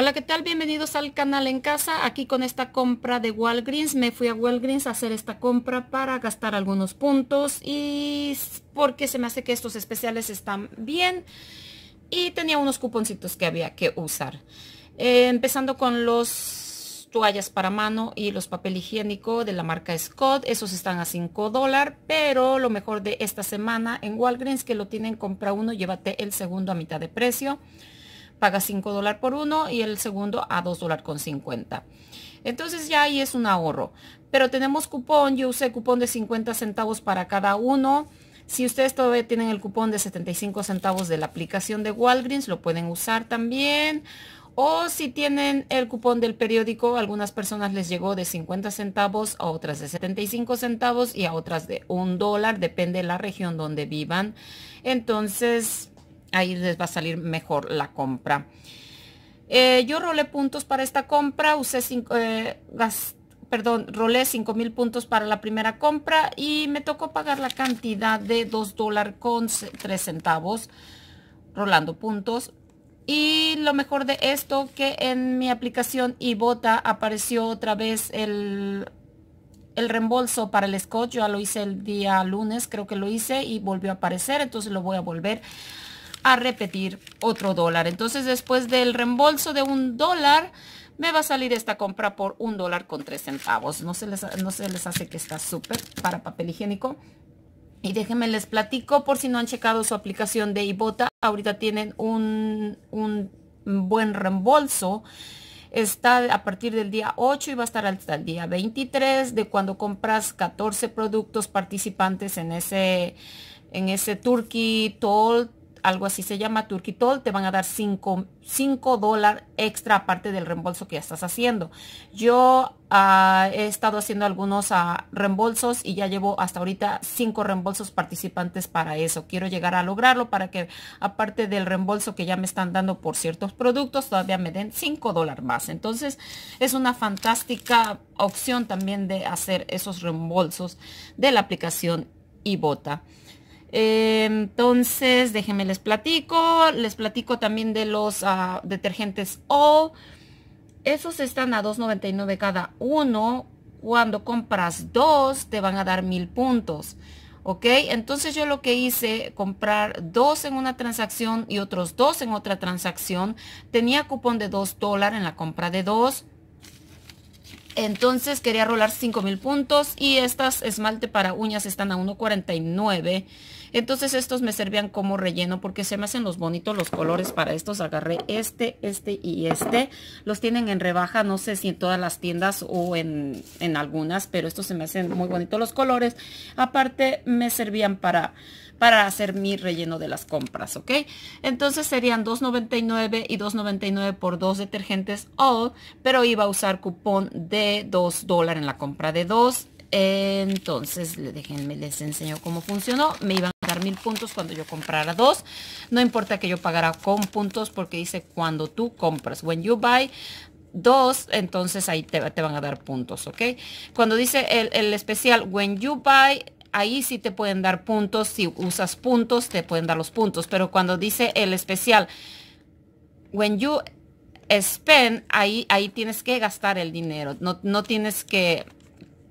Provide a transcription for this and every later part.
Hola, ¿qué tal? Bienvenidos al canal en casa. Aquí con esta compra de Walgreens. Me fui a Walgreens a hacer esta compra para gastar algunos puntos y porque se me hace que estos especiales están bien y tenía unos cuponcitos que había que usar. Eh, empezando con los toallas para mano y los papel higiénico de la marca Scott. Esos están a 5 dólares, pero lo mejor de esta semana en Walgreens que lo tienen, compra uno, llévate el segundo a mitad de precio paga 5 dólares por uno y el segundo a 2 dólares con 50. Entonces ya ahí es un ahorro. Pero tenemos cupón, yo usé cupón de 50 centavos para cada uno. Si ustedes todavía tienen el cupón de 75 centavos de la aplicación de Walgreens, lo pueden usar también. O si tienen el cupón del periódico, algunas personas les llegó de 50 centavos, a otras de 75 centavos y a otras de un dólar, depende de la región donde vivan. Entonces, ahí les va a salir mejor la compra. Eh, yo rolé puntos para esta compra, usé cinco, eh, perdón, rolé 5 mil puntos para la primera compra y me tocó pagar la cantidad de 2 dólares con 3 centavos rolando puntos. Y lo mejor de esto que en mi aplicación Ibota apareció otra vez el, el reembolso para el Scott. Yo ya lo hice el día lunes, creo que lo hice y volvió a aparecer, entonces lo voy a volver a repetir otro dólar. Entonces después del reembolso de un dólar, me va a salir esta compra por un dólar con tres centavos. No se les, no se les hace que está súper para papel higiénico. Y déjenme les platico por si no han checado su aplicación de Ibota. Ahorita tienen un, un buen reembolso está a partir del día 8 y va a estar hasta el día 23 de cuando compras 14 productos participantes en ese en ese Turkey Toll algo así se llama turquitol te van a dar 5 dólares extra aparte del reembolso que ya estás haciendo. Yo ah, he estado haciendo algunos ah, reembolsos y ya llevo hasta ahorita 5 reembolsos participantes para eso. Quiero llegar a lograrlo para que aparte del reembolso que ya me están dando por ciertos productos, todavía me den 5 dólares más. Entonces es una fantástica opción también de hacer esos reembolsos de la aplicación y eh, entonces, déjenme les platico. Les platico también de los ah, detergentes o Esos están a $2.99 cada uno. Cuando compras dos, te van a dar mil puntos. ¿Ok? Entonces yo lo que hice, comprar dos en una transacción y otros dos en otra transacción. Tenía cupón de 2 dólares en la compra de dos. Entonces quería rolar cinco mil puntos y estas esmalte para uñas están a 1.49. Entonces estos me servían como relleno porque se me hacen los bonitos los colores para estos. Agarré este, este y este. Los tienen en rebaja, no sé si en todas las tiendas o en, algunas, pero estos se me hacen muy bonitos los colores. Aparte me servían para, para hacer mi relleno de las compras, ¿ok? Entonces serían $2.99 y $2.99 por dos detergentes all, pero iba a usar cupón de 2 en la compra de dos entonces, déjenme les enseño cómo funcionó. Me iban mil puntos cuando yo comprara dos. No importa que yo pagara con puntos porque dice cuando tú compras. When you buy dos, entonces ahí te, te van a dar puntos, ¿ok? Cuando dice el, el especial, when you buy ahí sí te pueden dar puntos. Si usas puntos, te pueden dar los puntos. Pero cuando dice el especial, when you spend, ahí, ahí tienes que gastar el dinero. No, no tienes que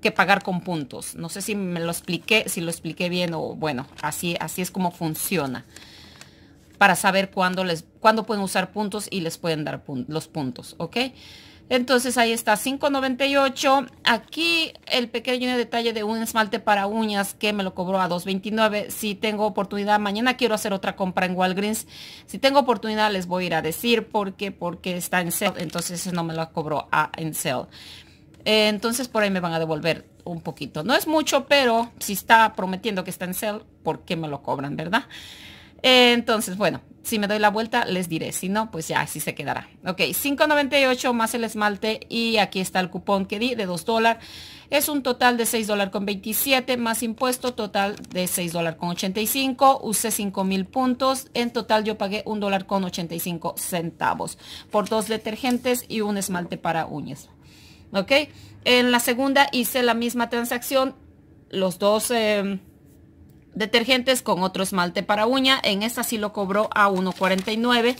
que pagar con puntos. No sé si me lo expliqué, si lo expliqué bien o bueno, así, así es como funciona. Para saber cuándo, les, cuándo pueden usar puntos y les pueden dar los puntos, ¿ok? Entonces ahí está, 5.98. Aquí el pequeño detalle de un esmalte para uñas que me lo cobró a 2.29. Si tengo oportunidad, mañana quiero hacer otra compra en Walgreens. Si tengo oportunidad les voy a ir a decir por qué, porque está en sale. Entonces no me lo cobró a, en sale. Eh, entonces por ahí me van a devolver un poquito. No es mucho, pero si está prometiendo que está en sale, ¿por qué me lo cobran, verdad? Eh, entonces, bueno, si me doy la vuelta, les diré. Si no, pues ya así se quedará. Ok, 5.98 más el esmalte y aquí está el cupón que di de 2 dólares. Es un total de 6 dólares con 27 más impuesto total de 6 dólares con 85. Usé 5 mil puntos. En total yo pagué un dólar con 85 centavos por dos detergentes y un esmalte para uñas. ¿ok? En la segunda hice la misma transacción, los dos em, detergentes con otro esmalte para uña. En esta sí lo cobró a 1.49,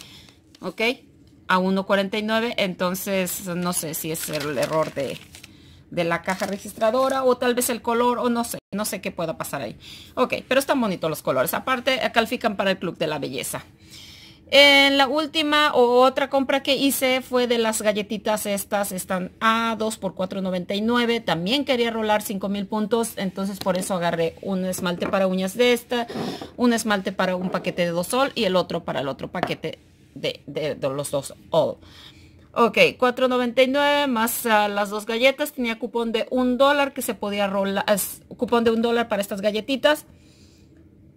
¿ok? A 1.49, entonces no sé si es el error de, de la caja registradora o tal vez el color o no sé, no sé qué pueda pasar ahí. Ok, pero están bonitos los colores. Aparte, califican para el Club de la Belleza. En la última o otra compra que hice fue de las galletitas estas, están a 2 por 4.99. También quería rolar mil puntos, entonces por eso agarré un esmalte para uñas de esta, un esmalte para un paquete de 2 sol y el otro para el otro paquete de, los dos all. Ok, 4.99 más ah, las dos galletas. Tenía cupón de un dólar que se podía rolar, cupón de un dólar para estas galletitas.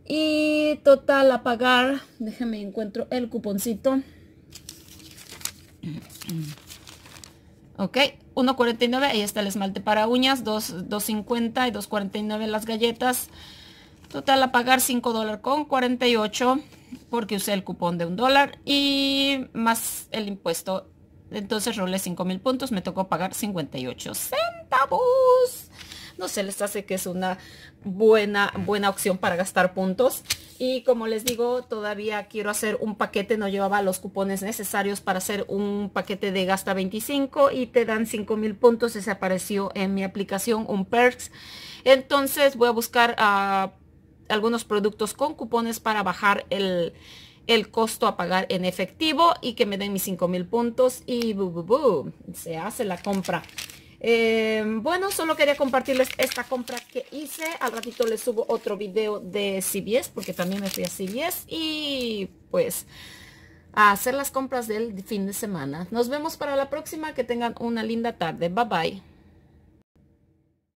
Y total a pagar, déjenme encuentro el cuponcito. Ok, 1.49, ahí está el esmalte para uñas, 2.50 y 2.49 las galletas. Total a pagar 5 dólares con 48 porque usé el cupón de un dólar y más el impuesto. Entonces rolé 5 mil puntos, me tocó pagar 58 centavos no se les hace que es una buena, buena opción para gastar puntos. Y como les digo, todavía quiero hacer un paquete, no llevaba los cupones necesarios para hacer un paquete de gasta 25 y te dan 5 mil puntos, ese apareció en mi aplicación, un perks. Entonces voy a buscar a ah, algunos productos con cupones para bajar el, el costo a pagar en efectivo y que me den mis 5 mil puntos y bu, bu, se hace la compra. Em, bueno, solo quería compartirles esta compra que hice. Al ratito les subo otro video de CBS porque también me fui a CBS. Y pues a hacer las compras del fin de semana. Nos vemos para la próxima. Que tengan una linda tarde. Bye bye.